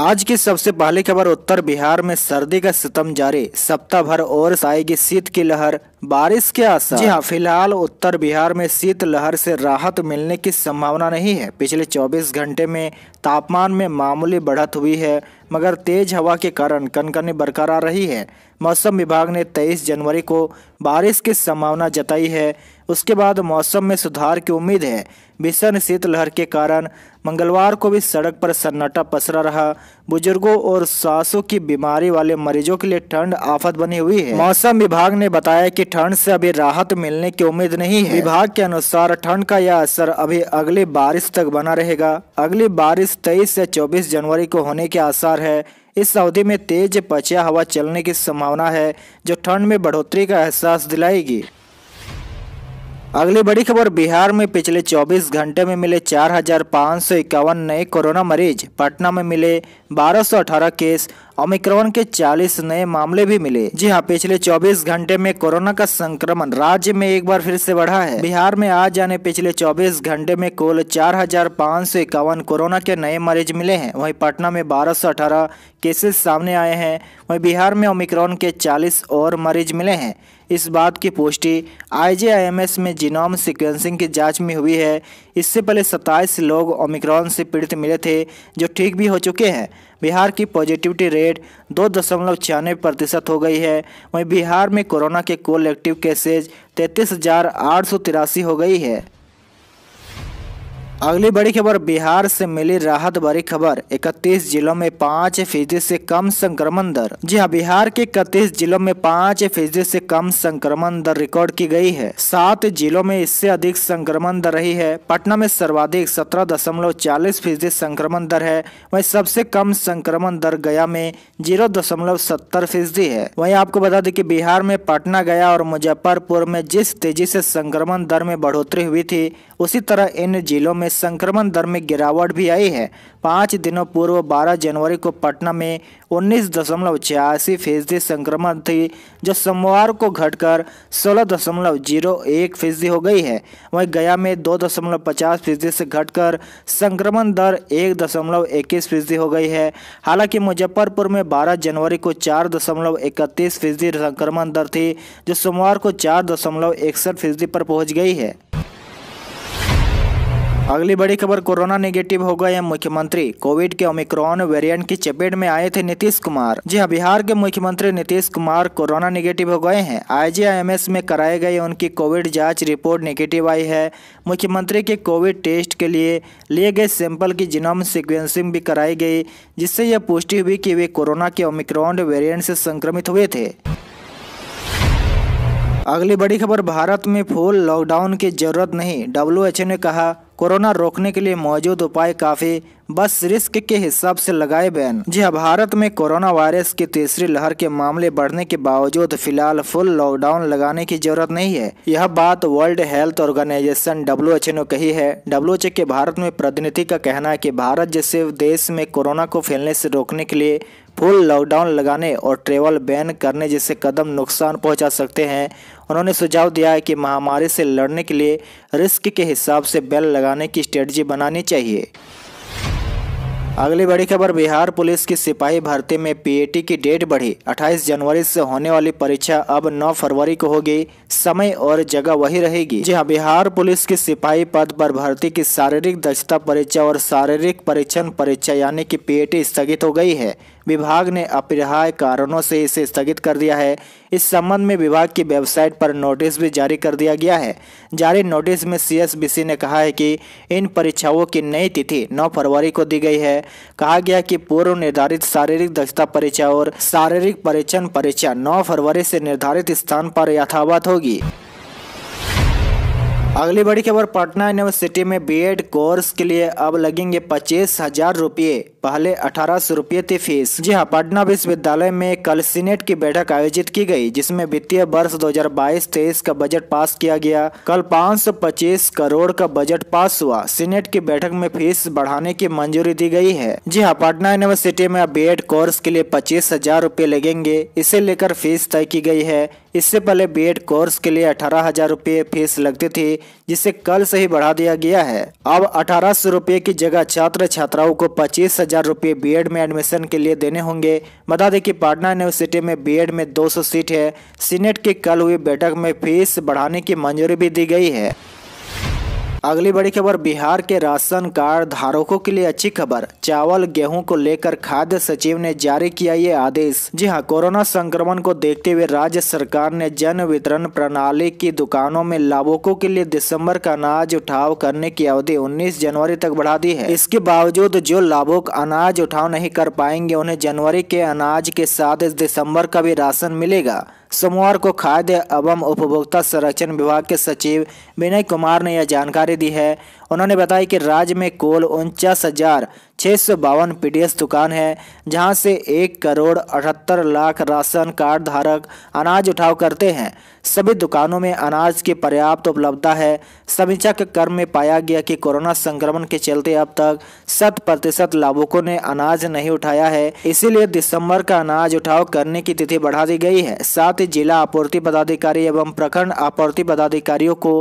आज की सबसे पहली खबर उत्तर बिहार में सर्दी का सितम जारी सप्ताह भर और आएगी शीत की लहर बारिश के आसार जी हाँ फिलहाल उत्तर बिहार में शीत लहर से राहत मिलने की संभावना नहीं है पिछले 24 घंटे में तापमान में मामूली बढ़त हुई है मगर तेज हवा के कारण कनकनी बरकरार रही है मौसम विभाग ने 23 जनवरी को बारिश की संभावना जताई है उसके बाद मौसम में सुधार की उम्मीद है भीषण शीतलहर के कारण मंगलवार को भी सड़क पर सन्नाटा पसरा रहा बुजुर्गों और सासों की बीमारी वाले मरीजों के लिए ठंड आफत बनी हुई है मौसम विभाग ने बताया कि ठंड से अभी राहत मिलने की उम्मीद नहीं है विभाग के अनुसार ठंड का यह असर अभी अगली बारिश तक बना रहेगा अगली बारिश तेईस से चौबीस जनवरी को होने के आसार है इस अवधि में तेज पछिया हवा चलने की संभावना है जो ठंड में बढ़ोतरी का एहसास दिलाएगी अगली बड़ी खबर बिहार में पिछले 24 घंटे में मिले चार नए कोरोना मरीज पटना में मिले 1218 केस ओमिक्रॉन के 40 नए मामले भी मिले जी हाँ पिछले 24 घंटे में कोरोना का संक्रमण राज्य में एक बार फिर से बढ़ा है बिहार में आज जाने पिछले 24 घंटे में कुल चार कोरोना के नए मरीज मिले हैं वहीं पटना में बारह केसेस सामने आए हैं वही बिहार में ओमिक्रॉन के चालीस और मरीज मिले हैं इस बात की पुष्टि आईजीआईएमएस में जीनोम सीक्वेंसिंग की जांच में हुई है इससे पहले 27 लोग ओमिक्रॉन से पीड़ित मिले थे जो ठीक भी हो चुके हैं बिहार की पॉजिटिविटी रेट दो दशमलव छियानवे प्रतिशत हो गई है वहीं बिहार में कोरोना के कुल एक्टिव केसेज तैंतीस हो गई है अगली बड़ी खबर बिहार से मिली राहत भरी खबर 31 जिलों में पाँच फीसदी से कम संक्रमण दर जी हाँ बिहार के इकतीस जिलों में पाँच फीसदी से कम संक्रमण दर रिकॉर्ड की गई है सात जिलों में इससे अधिक संक्रमण दर रही है पटना में सर्वाधिक सत्रह दशमलव चालीस फीसदी संक्रमण दर है वही सबसे कम संक्रमण दर गया में जीरो दशमलव सत्तर फीसदी है वही आपको बता दें की बिहार में पटना गया और मुजफ्फरपुर में जिस तेजी से संक्रमण दर में बढ़ोतरी हुई थी उसी तरह इन जिलों में संक्रमण दर में गिरावट भी आई है पाँच दिनों पूर्व 12 जनवरी को पटना में उन्नीस दशमलव छियासी फीसदी संक्रमण थी जो सोमवार को घटकर सोलह दशमलव जीरो एक फीसदी हो गई है वहीं गया में दो दशमलव पचास फीसदी से घटकर संक्रमण दर एक दशमलव इक्कीस फीसदी हो गई है हालांकि मुजफ्फरपुर में 12 जनवरी को चार दशमलव इकतीस फीसदी संक्रमण दर थी जो सोमवार को चार दशमलव इकसठ फीसदी पर पहुंच गई है अगली बड़ी खबर कोरोना नेगेटिव हो गए मुख्यमंत्री कोविड के ओमिक्रॉन वेरिएंट की चपेट में आए थे नीतीश कुमार जी हाँ बिहार के मुख्यमंत्री नीतीश कुमार कोरोना नेगेटिव हो गए हैं आईजीआईएमएस में कराए गए उनकी कोविड जांच रिपोर्ट नेगेटिव आई है मुख्यमंत्री के कोविड टेस्ट के लिए लिए गए सैंपल की जिनोम सिक्वेंसिंग भी कराई गई जिससे यह पुष्टि हुई कि वे कोरोना के ओमिक्रॉन वेरियंट से संक्रमित हुए थे अगली बड़ी खबर भारत में फुल लॉकडाउन की जरूरत नहीं डब्ल्यू ने कहा कोरोना रोकने के लिए मौजूद उपाय काफी बस रिस्क के हिसाब से लगाए बैन जी हाँ, भारत में कोरोना वायरस की तीसरी लहर के मामले बढ़ने के बावजूद फिलहाल फुल लॉकडाउन लगाने की जरूरत नहीं है यह बात वर्ल्ड हेल्थ ऑर्गेनाइजेशन डब्ल्यू ने कही है डब्ल्यू के भारत में प्रतिनिधि का कहना है कि भारत जैसे देश में कोरोना को फैलने से रोकने के लिए फुल लॉकडाउन लगाने और ट्रेवल बैन करने जैसे कदम नुकसान पहुंचा सकते हैं उन्होंने सुझाव दिया है कि महामारी से लड़ने के लिए रिस्क के हिसाब से बैल लगाने की स्ट्रेटजी बनानी चाहिए अगली बड़ी खबर बिहार पुलिस की सिपाही भर्ती में पीएटी की डेट बढ़ी 28 जनवरी से होने वाली परीक्षा अब 9 फरवरी को होगी समय और जगह वही रहेगी जी हाँ बिहार पुलिस की सिपाही पद पर भर्ती की शारीरिक दक्षता परीक्षा और शारीरिक परीक्षण परीक्षा यानी कि पीएटी स्थगित हो गई है विभाग ने अपरिहाय कारणों से इसे स्थगित कर दिया है इस संबंध में विभाग की वेबसाइट पर नोटिस भी जारी कर दिया गया है जारी नोटिस में सीएसबीसी ने कहा है कि इन परीक्षाओं की नई तिथि 9 फरवरी को दी गई है कहा गया कि पूर्व निर्धारित शारीरिक दक्षता परीक्षा और शारीरिक परीक्षण परीक्षा 9 फरवरी से निर्धारित स्थान पर यथावत होगी अगली बड़ी खबर पटना यूनिवर्सिटी में बीएड कोर्स के लिए अब लगेंगे पच्चीस हजार रुपये पहले अठारह सौ रुपये थी फीस जी हाँ पटना विश्वविद्यालय में कल सीनेट की बैठक आयोजित की गई जिसमें वित्तीय वर्ष 2022-23 का बजट पास किया गया कल 525 करोड़ का बजट पास हुआ सीनेट की बैठक में फीस बढ़ाने की मंजूरी दी गई है जी हाँ पटना यूनिवर्सिटी में अब बी कोर्स के लिए पच्चीस हजार लगेंगे इसे लेकर फीस तय की गयी है इससे पहले बीएड कोर्स के लिए अठारह हजार रुपये फीस लगती थी जिसे कल से ही बढ़ा दिया गया है अब अठारह सौ रुपये की जगह छात्र छात्राओं को पच्चीस हजार रुपये बी में एडमिशन के लिए देने होंगे बता दें कि पाटना यूनिवर्सिटी में बी में 200 सीट है सीनेट की कल हुई बैठक में फीस बढ़ाने की मंजूरी भी दी गई है अगली बड़ी खबर बिहार के राशन कार्ड धारकों के लिए अच्छी खबर चावल गेहूं को लेकर खाद्य सचिव ने जारी किया ये आदेश जी हाँ कोरोना संक्रमण को देखते हुए राज्य सरकार ने जन वितरण प्रणाली की दुकानों में लाभुकों के लिए दिसंबर का अनाज उठाव करने की अवधि 19 जनवरी तक बढ़ा दी है इसके बावजूद जो लाभुक अनाज उठाव नहीं कर पाएंगे उन्हें जनवरी के अनाज के साथ दिसंबर का भी राशन मिलेगा सोमवार को खाद्य एवं उपभोक्ता संरक्षण विभाग के सचिव विनय कुमार ने यह जानकारी दी है उन्होंने बताया कि राज्य में कुल उनचास हजार छह सौ बावन पी दुकान है जहां से एक करोड़ अठहत्तर लाख राशन कार्ड धारक अनाज उठाव करते हैं सभी दुकानों में अनाज की पर्याप्त उपलब्धता है समीक्षा के क्रम में पाया गया कि कोरोना संक्रमण के चलते अब तक शत प्रतिशत लाभुकों ने अनाज नहीं उठाया है इसीलिए दिसंबर का अनाज उठाव करने की तिथि बढ़ा दी गई है साथ ही जिला आपूर्ति पदाधिकारी एवं प्रखंड आपूर्ति पदाधिकारियों को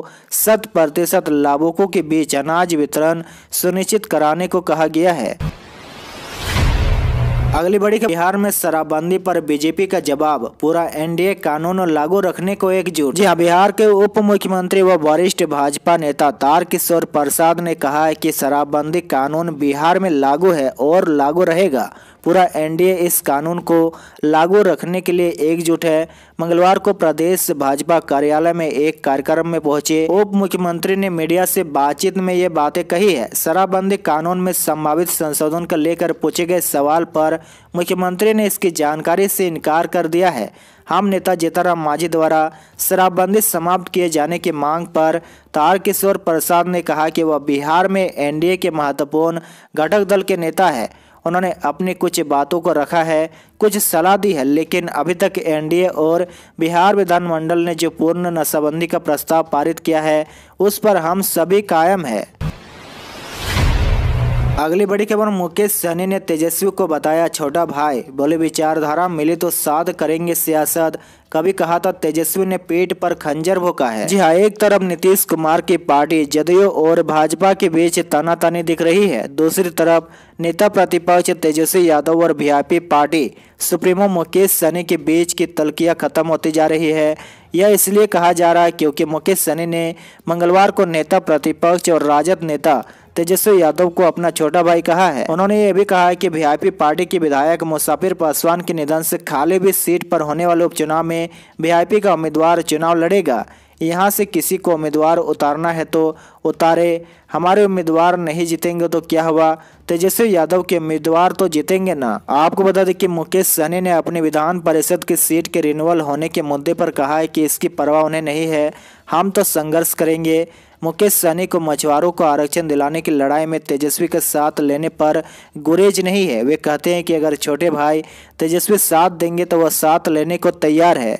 शत प्रतिशत लाभुकों के बीच अनाज वितरण सुनिश्चित कराने को कहा गया है अगली बड़ी खबर बिहार में शराबबंदी पर बीजेपी का जवाब पूरा एनडीए कानून लागू रखने को एकजुट जी हाँ बिहार के उप मुख्यमंत्री व वरिष्ठ भाजपा नेता तार किशोर प्रसाद ने कहा है कि शराबबंदी कानून बिहार में लागू है और लागू रहेगा पूरा एनडीए इस कानून को लागू रखने के लिए एकजुट है मंगलवार को प्रदेश भाजपा कार्यालय में एक कार्यक्रम में पहुंचे उप मुख्यमंत्री ने मीडिया से बातचीत में ये बातें कही है शराबबंदी कानून में संभावित संशोधन को लेकर पूछे गए सवाल पर मुख्यमंत्री ने इसकी जानकारी से इनकार कर दिया है हम नेता जीताराम मांझी द्वारा शराबबंदी समाप्त किए जाने की मांग पर तारकिशोर प्रसाद ने कहा कि वह बिहार में एनडीए के महत्वपूर्ण घटक दल के नेता है उन्होंने अपनी कुछ बातों को रखा है कुछ सलाह दी है लेकिन अभी तक एनडीए और बिहार विधानमंडल ने जो पूर्ण नशाबंदी का प्रस्ताव पारित किया है उस पर हम सभी कायम है अगली बड़ी खबर मुकेश सहनी ने तेजस्वी को बताया छोटा भाई बोले विचारधारा मिली तो साथ करेंगे सियासत कभी कहा था तेजस्वी ने पेट पर खंजर भोका है जी हाँ एक तरफ नीतीश कुमार की पार्टी जदयू और भाजपा के बीच तानी दिख रही है दूसरी तरफ नेता प्रतिपक्ष तेजस्वी यादव और VIP party supremo Mukesh Saini के बीच की तलकिया खत्म होती जा रही है यह इसलिए कहा जा रहा है क्योंकि मुकेश सैनी ने मंगलवार को नेता प्रतिपक्ष और राजद नेता तेजस्वी यादव को अपना छोटा भाई कहा है उन्होंने ये भी कहा है कि वीआईपी पार्टी के विधायक मुसाफिर पासवान के निधन से खाली भी सीट पर होने वाले उपचुनाव में वीआईपी का उम्मीदवार चुनाव लड़ेगा यहाँ से किसी को उम्मीदवार उतारना है तो उतारे हमारे उम्मीदवार नहीं जीतेंगे तो क्या हुआ तेजस्वी यादव के उम्मीदवार तो जीतेंगे ना आपको बता दें कि मुकेश सहनी ने अपने विधान परिषद की सीट के रिन्यूअल होने के मुद्दे पर कहा है कि इसकी परवाह उन्हें नहीं है हम तो संघर्ष करेंगे मुकेश सहनी को मछुआरों को आरक्षण दिलाने की लड़ाई में तेजस्वी के साथ लेने पर गुरेज नहीं है वे कहते हैं कि अगर छोटे भाई तेजस्वी साथ देंगे तो वह साथ लेने को तैयार है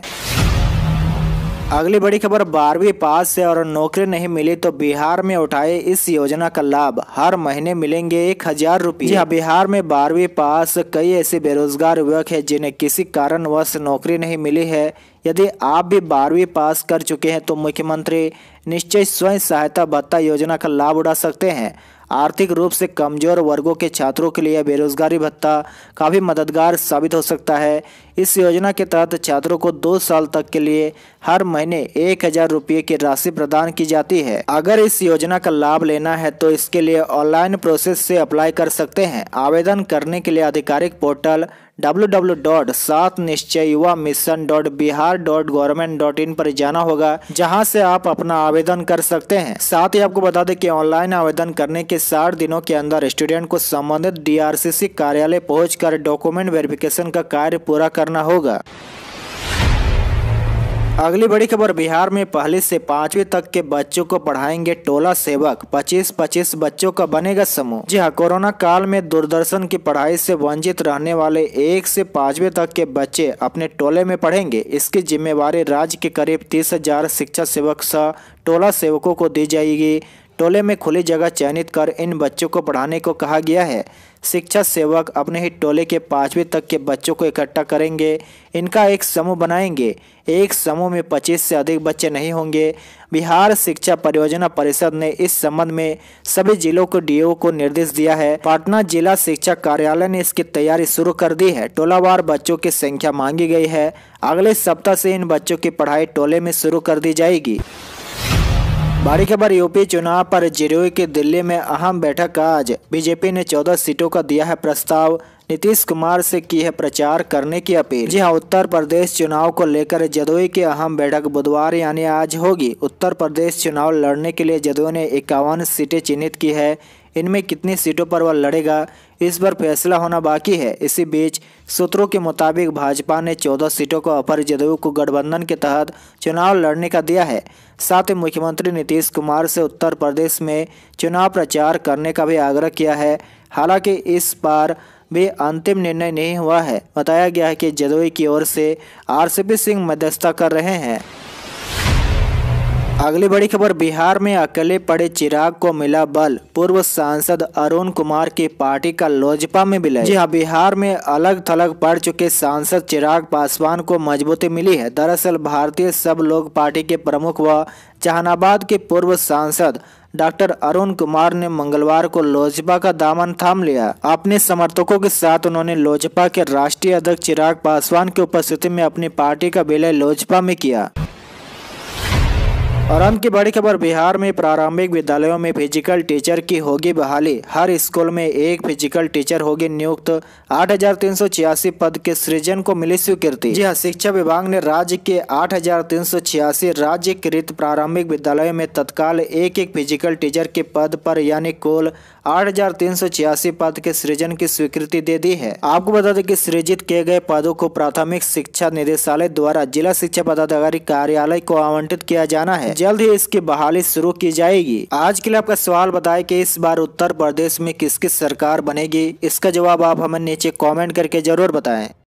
अगली बड़ी खबर बारहवीं पास से और नौकरी नहीं मिली तो बिहार में उठाए इस योजना का लाभ हर महीने मिलेंगे एक हजार रुपये हाँ। बिहार में बारहवीं पास कई ऐसे बेरोजगार युवक हैं जिन्हें किसी कारणवश नौकरी नहीं मिली है यदि आप भी बारहवीं पास कर चुके हैं तो मुख्यमंत्री निश्चय स्वयं सहायता भत्ता योजना का लाभ उठा सकते हैं आर्थिक रूप से कमजोर वर्गों के छात्रों के लिए बेरोजगारी भत्ता काफ़ी मददगार साबित हो सकता है इस योजना के तहत छात्रों को दो साल तक के लिए हर महीने एक हजार रुपये की राशि प्रदान की जाती है अगर इस योजना का लाभ लेना है तो इसके लिए ऑनलाइन प्रोसेस से अप्लाई कर सकते हैं आवेदन करने के लिए आधिकारिक पोर्टल डब्ल्यू डॉट सात निश्चय युवा mission dot Bihar dot government dot in पर जाना होगा जहां से आप अपना आवेदन कर सकते हैं साथ ही आपको बता दें कि ऑनलाइन आवेदन करने के साठ दिनों के अंदर स्टूडेंट को संबंधित डीआरसीसी कार्यालय पहुंचकर डॉक्यूमेंट वेरिफिकेशन का कार्य पूरा कर करना होगा अगली बड़ी खबर बिहार में पहले से पांचवी तक के बच्चों को पढ़ाएंगे टोला सेवक 25-25 बच्चों का बनेगा समूह जी हाँ कोरोना काल में दूरदर्शन की पढ़ाई से वंचित रहने वाले एक से पांचवे तक के बच्चे अपने टोले में पढ़ेंगे इसकी जिम्मेवारी राज्य के करीब तीस हजार शिक्षा सेवक सह टोला सेवकों को दी जाएगी टोले में खुली जगह चयनित कर इन बच्चों को पढ़ाने को कहा गया है शिक्षा सेवक अपने ही टोले के पाँचवीं तक के बच्चों को इकट्ठा करेंगे इनका एक समूह बनाएंगे एक समूह में पच्चीस से अधिक बच्चे नहीं होंगे बिहार शिक्षा परियोजना परिषद ने इस संबंध में सभी जिलों को डीओ को निर्देश दिया है पटना जिला शिक्षा कार्यालय ने इसकी तैयारी शुरू कर दी है टोलावार बच्चों की संख्या मांगी गई है अगले सप्ताह से इन बच्चों की पढ़ाई टोले में शुरू कर दी जाएगी बड़ी खबर यूपी चुनाव पर जेडीयू की दिल्ली में अहम बैठक आज बीजेपी ने 14 सीटों का दिया है प्रस्ताव नीतीश कुमार से की है प्रचार करने की अपील जी हाँ उत्तर प्रदेश चुनाव को लेकर जदोई की अहम बैठक बुधवार यानी आज होगी उत्तर प्रदेश चुनाव लड़ने के लिए जदयू ने इक्यावन सीटें चिन्हित की है इनमें कितनी सीटों पर वह लड़ेगा इस पर फैसला होना बाकी है इसी बीच सूत्रों के मुताबिक भाजपा ने 14 सीटों को अपर जदयू को गठबंधन के तहत चुनाव लड़ने का दिया है साथ ही मुख्यमंत्री नीतीश कुमार से उत्तर प्रदेश में चुनाव प्रचार करने का भी आग्रह किया है हालांकि इस बार भी अंतिम निर्णय नहीं हुआ है बताया गया है कि जदयू की ओर से आर सिंह मध्यस्थता कर रहे हैं अगली बड़ी खबर बिहार में अकेले पड़े चिराग को मिला बल पूर्व सांसद अरुण कुमार की पार्टी का लोजपा में विलय जी हाँ बिहार में अलग थलग पड़ चुके सांसद चिराग पासवान को मजबूती मिली है दरअसल भारतीय सब लोग पार्टी के प्रमुख व जहानाबाद के पूर्व सांसद डॉक्टर अरुण कुमार ने मंगलवार को लोजपा का दामन थाम लिया अपने समर्थकों के साथ उन्होंने लोजपा के राष्ट्रीय अध्यक्ष चिराग पासवान की उपस्थिति में अपनी पार्टी का विलय लोजपा में किया और अंत की बड़ी खबर बिहार में प्रारंभिक विद्यालयों में फिजिकल टीचर की होगी बहाली हर स्कूल में एक फिजिकल टीचर होगी नियुक्त आठ पद के सृजन को मिली स्वीकृति जी हाँ शिक्षा विभाग ने राज्य के आठ राज्य कृत प्रारंभिक विद्यालयों में तत्काल एक एक फिजिकल टीचर के पद पर यानी कुल आठ पद के सृजन की स्वीकृति दे दी है आपको बता दें की सृजित किए गए पदों को प्राथमिक शिक्षा निदेशालय द्वारा जिला शिक्षा पदाधिकारी कार्यालय को आवंटित किया जाना है जल्द ही इसकी बहाली शुरू की जाएगी आज के लिए आपका सवाल बताए की इस बार उत्तर प्रदेश में किस किस सरकार बनेगी इसका जवाब आप हमें नीचे कॉमेंट करके जरूर बताए